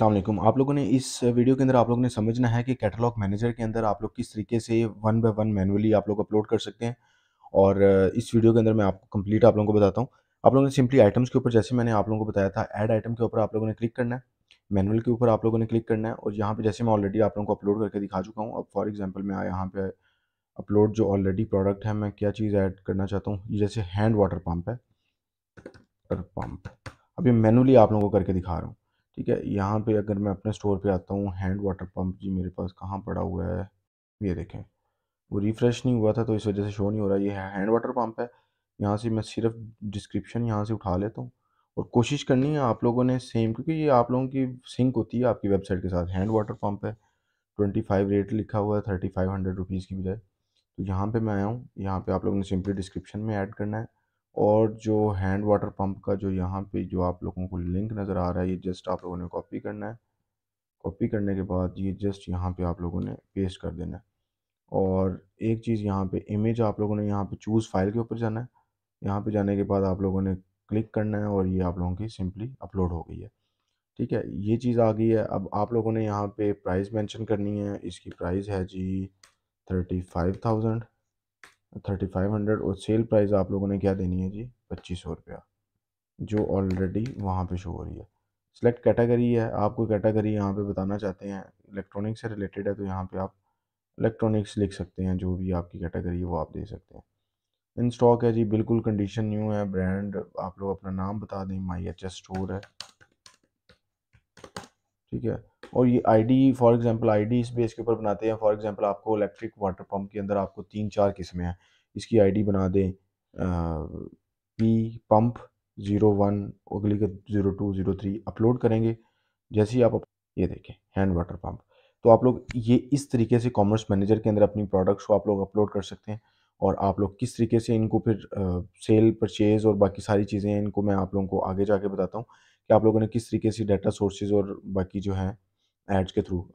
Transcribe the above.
अल्लाम आप लोगों ने इस वीडियो के अंदर आप लोगों ने समझना है कि कैटलॉग मैनेजर के अंदर आप लोग किस तरीके से वन बाय वन मैनुअली आप लोग अपलोड कर सकते हैं और इस वीडियो के अंदर मैं आपको कंप्लीट आप लोगों को बताता हूँ आप लोगों ने सिंपली आइटम्स के ऊपर जैसे मैंने आप लोगों को बताया था एड आइटम के ऊपर आप लोगों ने क्लिक करना है मैनुअल के ऊपर आप लोगों ने क्लिक करना है और यहाँ पर जैसे मैं ऑलरेडी आप लोगों को अपलोड करके दिखा चुका हूँ अब फॉर एग्जाम्पल मैं यहाँ पर अपलोड जो ऑलरेडी प्रोडक्ट है मैं क्या चीज़ ऐड करना चाहता हूँ जैसे हैंड वाटर पम्प है पम्प अभी मैनुअली आप लोगों को करके दिखा रहा हूँ ठीक है यहाँ पे अगर मैं अपने स्टोर पे आता हूँ हैंड वाटर पंप जी मेरे पास कहाँ पड़ा हुआ है ये देखें वो रिफ़्रेश नहीं हुआ था तो इस वजह से शो नहीं हो रहा ये है हैंड वाटर पंप है यहाँ से मैं सिर्फ डिस्क्रिप्शन यहाँ से उठा लेता हूँ और कोशिश करनी है आप लोगों ने सेम क्योंकि ये आप लोगों की सिंक होती है आपकी वेबसाइट के साथ हैंड वाटर पम्प है ट्वेंटी फाइव रेट लिखा हुआ है थर्टी फाइव हंड्रेड रुपीज़ की बजाय तो यहाँ पे मैं आया हूँ यहाँ पे आप लोगों ने सिंपली डिस्क्रिप्शन में ऐड करना है और जो हैंड वाटर पंप का जो यहाँ पे जो आप लोगों को लिंक नज़र आ रहा है ये जस्ट आप लोगों ने कॉपी करना है कॉपी करने के बाद ये जस्ट यहाँ पे आप लोगों ने पेस्ट कर देना है और एक चीज़ यहाँ पे इमेज आप लोगों ने यहाँ पे चूज़ फाइल के ऊपर जाना है यहाँ पे जाने के बाद आप लोगों ने क्लिक करना है और ये आप लोगों की सिंपली अपलोड हो गई है ठीक है ये चीज़ आ गई है अब आप लोगों ने यहाँ पर प्राइस मैंशन करनी है इसकी प्राइज़ है जी thirty five thousand thirty five hundred और सेल प्राइस आप लोगों ने क्या देनी है जी पच्चीस सौ रुपया जो ऑलरेडी वहाँ पे शो हो रही है सिलेक्ट कैटेगरी है आप कोई कैटेगरी यहाँ पे बताना चाहते हैं इलेक्ट्रॉनिक्स से रिलेटेड है तो यहाँ पे आप इलेक्ट्रॉनिक्स लिख सकते हैं जो भी आपकी कैटेगरी है वो आप दे सकते हैं इन स्टॉक है जी बिल्कुल कंडीशन न्यू है ब्रांड आप लोग अपना नाम बता दें माई एच एस स्टोर है ठीक है और ये आईडी फॉर एग्जांपल आईडी इस बेस के ऊपर बनाते हैं फॉर एग्जांपल आपको इलेक्ट्रिक वाटर पंप के अंदर आपको तीन चार किस्में हैं इसकी आईडी बना दें पी पंप ज़ीरो वन अगली का zero two zero three upload करेंगे जैसे ही आप ये देखें हैंड वाटर पम्प तो आप लोग ये इस तरीके से कॉमर्स मैनेजर के अंदर अपनी प्रोडक्ट्स को आप लोग अपलोड कर सकते हैं और आप लोग किस तरीके से इनको फिर सेल परचेज़ और बाकी सारी चीज़ें इनको मैं आप लोगों को आगे जाके बताता हूँ कि आप लोगों ने किस तरीके से डाटा सोर्सेज और बाकी जो है एड्स के थ्रू